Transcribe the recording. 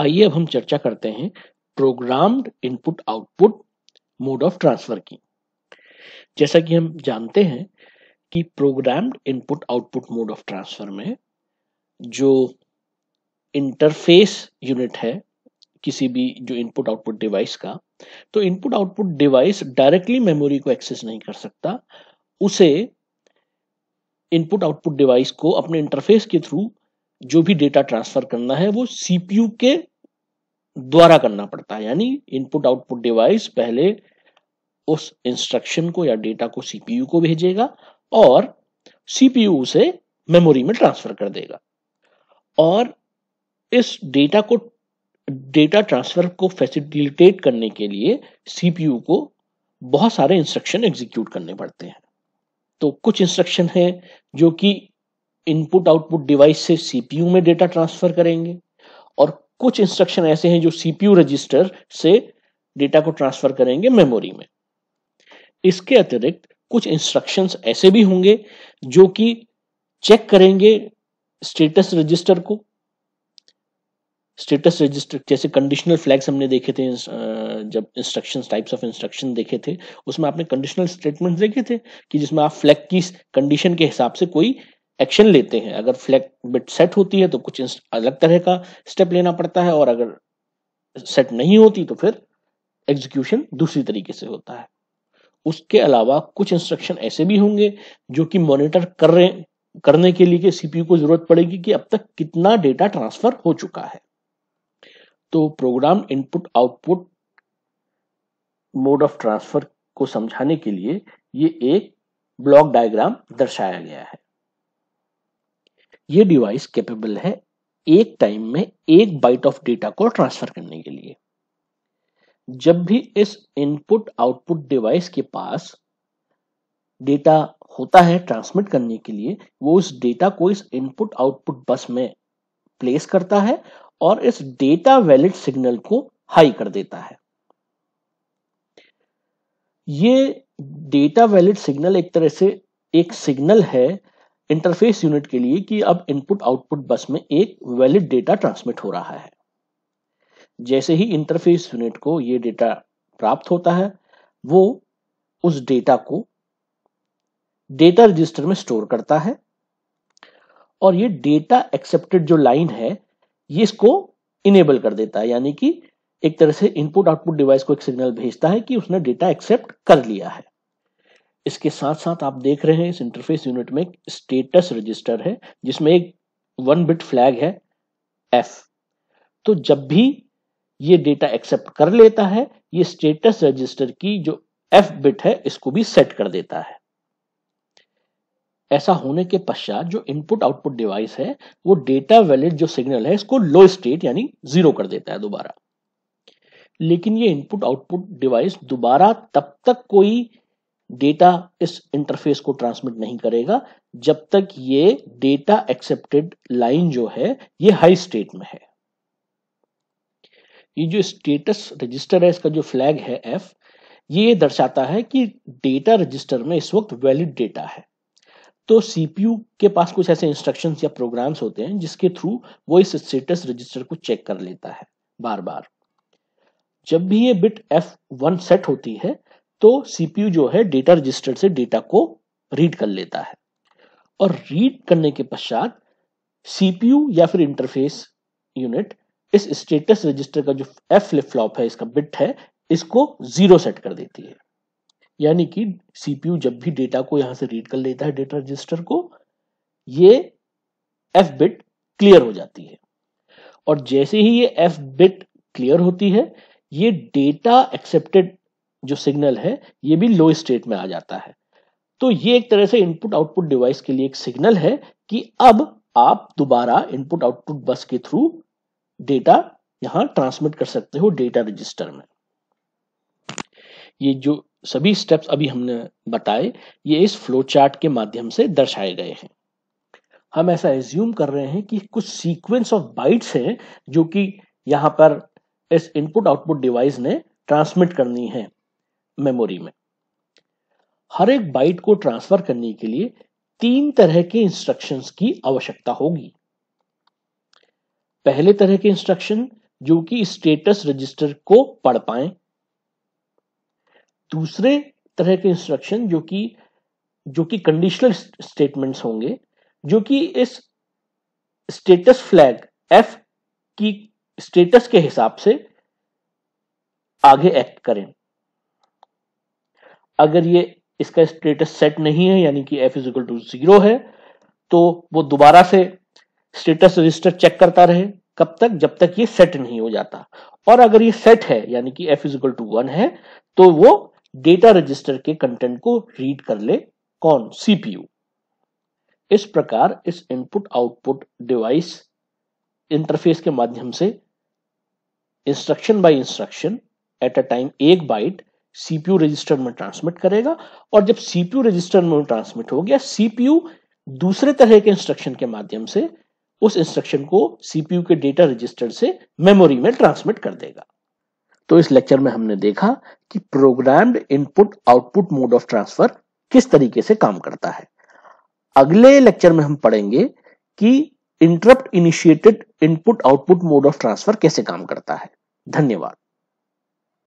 आइए अब हम चर्चा करते हैं programmed input output mode of transfer की जैसा कि हम जानते हैं कि programmed input output mode of transfer में जो इंटरफेस यूनिट है किसी भी जो इनपुट आउटपुट डिवाइस का तो input output device directly memory को एक्सेस नहीं कर सकता उसे इनपुट आउटपुट डिवाइस को अपने इंटरफेस के थ्रू जो भी डेटा ट्रांसफर करना है वो सीपीयू के द्वारा करना पड़ता है यानी इनपुट आउटपुट डिवाइस पहले उस इंस्ट्रक्शन को या डेटा को सीपीयू को भेजेगा और सीपीयू उसे मेमोरी में ट्रांसफर कर देगा और इस डेटा को डेटा ट्रांसफर को फैसिलिटेट करने के लिए सीपीयू को बहुत सारे इंस्ट्रक्शन एग्जीक्यूट करने पड़ते हैं तो कुछ इंस्ट्रक्शन है जो कि इनपुट आउटपुट डिवाइस से सीपीयू में डेटा ट्रांसफर करेंगे और कुछ इंस्ट्रक्शन ऐसे हैं जो सीपीयू रजिस्टर से डेटा को ट्रांसफर करेंगे मेमोरी में इसके अतिरिक्त कुछ इंस्ट्रक्शंस ऐसे भी होंगे जो कि चेक करेंगे स्टेटस रजिस्टर को स्टेटस रजिस्टर जैसे कंडीशनल फ्लैग्स हमने देखे थे जब इंस्ट्रक्शन टाइप्स ऑफ इंस्ट्रक्शन देखे थे उसमें आपने कंडीशनल स्टेटमेंट देखे थे कि जिसमें आप फ्लैग की कंडीशन के हिसाब से कोई एक्शन लेते हैं अगर फ्लैग बिट सेट होती है तो कुछ अलग तरह का स्टेप लेना पड़ता है और अगर सेट नहीं होती तो फिर एग्जीक्यूशन दूसरी तरीके से होता है उसके अलावा कुछ इंस्ट्रक्शन ऐसे भी होंगे जो कि मॉनिटर कर रहे करने के लिए सीपीयू को जरूरत पड़ेगी कि अब तक कितना डेटा ट्रांसफर हो चुका है तो program input output mode of transfer को समझाने के लिए ये एक ब्लॉक डायग्राम दर्शाया गया है ये डिवाइस कैपेबल है एक टाइम में एक बाइट ऑफ डेटा को ट्रांसफर करने के लिए जब भी इस इनपुट आउटपुट डिवाइस के पास डेटा होता है ट्रांसमिट करने के लिए वो उस डेटा को इस इनपुट आउटपुट बस में प्लेस करता है और इस डेटा वैलिड सिग्नल को हाई कर देता है ये डेटा वैलिड सिग्नल एक तरह से एक सिग्नल है इंटरफेस यूनिट के लिए कि अब इनपुट आउटपुट बस में एक वैलिड डेटा ट्रांसमिट हो रहा है जैसे ही इंटरफेस यूनिट को ये डेटा प्राप्त होता है वो उस डेटा को डेटा रजिस्टर में स्टोर करता है और ये डेटा एक्सेप्टेड जो लाइन है ये इसको इनेबल कर देता है यानी कि एक तरह से इनपुट आउटपुट डिवाइस को एक सिग्नल भेजता है कि उसने डेटा एक्सेप्ट कर लिया है इसके साथ साथ आप देख रहे हैं इस इंटरफेस यूनिट में स्टेटस रजिस्टर है जिसमें एक वन बिट फ्लैग है एफ तो जब भी ये डेटा एक्सेप्ट कर लेता है ये स्टेटस रजिस्टर की जो एफ बिट है इसको भी सेट कर देता है ऐसा होने के पश्चात जो इनपुट आउटपुट डिवाइस है वो डेटा वैलिड जो सिग्नल है इसको लो स्टेट यानी जीरो कर देता है दोबारा लेकिन ये इनपुट आउटपुट डिवाइस दोबारा तब तक कोई डेटा इस इंटरफेस को ट्रांसमिट नहीं करेगा जब तक ये डेटा एक्सेप्टेड लाइन जो है ये हाई स्टेट में है ये जो स्टेटस रजिस्टर है इसका जो फ्लैग है एफ ये दर्शाता है कि डेटा रजिस्टर में इस वक्त वैलिड डेटा है तो सीपीयू के पास कुछ ऐसे इंस्ट्रक्शंस या प्रोग्राम्स होते हैं जिसके थ्रू वो इस स्टेटस रजिस्टर को चेक कर लेता है बार बार जब भी ये बिट एफ वन सेट होती है तो सीपीयू जो है डेटा रजिस्टर से डेटा को रीड कर लेता है और रीड करने के पश्चात सीपीयू या फिर इंटरफेस यूनिट इस स्टेटस रजिस्टर का जो एफ फ्लिप फ्लॉप है इसका बिट है इसको जीरो सेट कर देती है यानी कि सीपीयू जब भी डेटा को यहां से रीड कर लेता है डेटा रजिस्टर को ये एफ बिट क्लियर हो जाती है और जैसे ही ये एफ बिट क्लियर होती है ये डेटा एक्सेप्टेड जो सिग्नल है ये भी लो स्टेट में आ जाता है तो ये एक तरह से इनपुट आउटपुट डिवाइस के लिए एक सिग्नल है कि अब आप दोबारा इनपुट आउटपुट बस के थ्रू डेटा यहां ट्रांसमिट कर सकते हो डेटा रजिस्टर में ये जो सभी स्टेप्स अभी हमने बताए ये इस फ्लो चार्ट के माध्यम से दर्शाए गए हैं हम ऐसा एज्यूम कर रहे हैं कि कुछ सीक्वेंस ऑफ बाइट्स हैं जो कि यहां पर इस इनपुट आउटपुट डिवाइस ने ट्रांसमिट करनी है मेमोरी में हर एक बाइट को ट्रांसफर करने के लिए तीन तरह के इंस्ट्रक्शंस की आवश्यकता होगी पहले तरह के इंस्ट्रक्शन जो कि स्टेटस रजिस्टर को पढ़ पाए दूसरे तरह के इंस्ट्रक्शन जो कि जो कि कंडीशनल स्टेटमेंट्स होंगे जो कि इस स्टेटस फ्लैग एफ की स्टेटस के हिसाब से आगे एक्ट करें अगर ये इसका स्टेटस सेट नहीं है यानी कि एफ इजिकल टू जीरो है तो वो दोबारा से स्टेटस रजिस्टर चेक करता रहे कब तक जब तक ये सेट नहीं हो जाता और अगर ये सेट है यानी कि एफ इजिकल टू वन है तो वो डेटा रजिस्टर के कंटेंट को रीड कर ले कौन सीपीयू इस प्रकार इस इनपुट आउटपुट डिवाइस इंटरफेस के माध्यम से instruction by instruction at a time एक बाइट सीपीयू रजिस्टर में ट्रांसमिट करेगा और जब सीपीयू रजिस्टर में ट्रांसमिट हो गया सीपीयू दूसरे तरह के इंस्ट्रक्शन के माध्यम से उस इंस्ट्रक्शन को सीपीयू के डेटा रजिस्टर से मेमोरी में ट्रांसमिट कर देगा तो इस लेक्चर में हमने देखा कि programmed input output mode of transfer किस तरीके से काम करता है अगले लेक्चर में हम पढ़ेंगे कि interrupt initiated input output mode of transfer कैसे काम करता है धन्यवाद